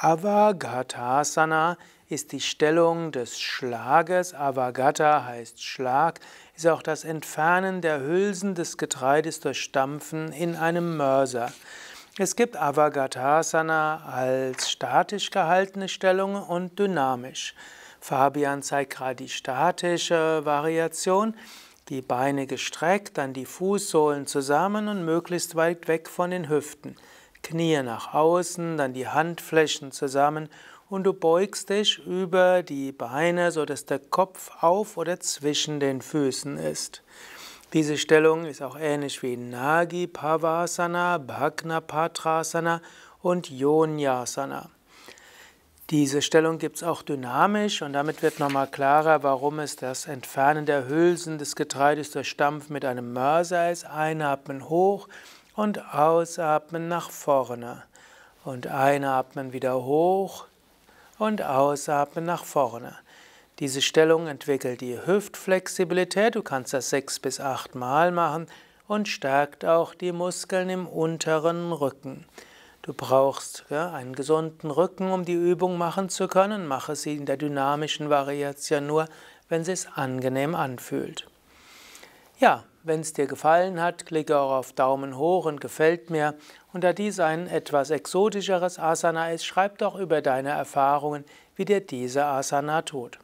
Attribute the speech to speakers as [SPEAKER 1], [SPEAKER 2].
[SPEAKER 1] Avagatasana ist die Stellung des Schlages. Avagata heißt Schlag, ist auch das Entfernen der Hülsen des Getreides durch Stampfen in einem Mörser. Es gibt Avagatasana als statisch gehaltene Stellung und dynamisch. Fabian zeigt gerade die statische Variation, die Beine gestreckt, dann die Fußsohlen zusammen und möglichst weit weg von den Hüften. Knie nach außen, dann die Handflächen zusammen und du beugst dich über die Beine, sodass der Kopf auf oder zwischen den Füßen ist. Diese Stellung ist auch ähnlich wie Nagi Pavasana, Bhagnapatrasana und Yonyasana. Diese Stellung gibt es auch dynamisch und damit wird nochmal klarer, warum es das Entfernen der Hülsen des Getreides durch Stampf mit einem Mörser ist. Einatmen hoch, und ausatmen nach vorne. Und einatmen wieder hoch und ausatmen nach vorne. Diese Stellung entwickelt die Hüftflexibilität, du kannst das sechs bis acht Mal machen und stärkt auch die Muskeln im unteren Rücken. Du brauchst ja, einen gesunden Rücken, um die Übung machen zu können. Mache sie in der dynamischen Variation nur, wenn es sich angenehm anfühlt. Ja, wenn es dir gefallen hat, klicke auch auf Daumen hoch und gefällt mir. Und da dies ein etwas exotischeres Asana ist, schreib doch über deine Erfahrungen, wie dir diese Asana tut.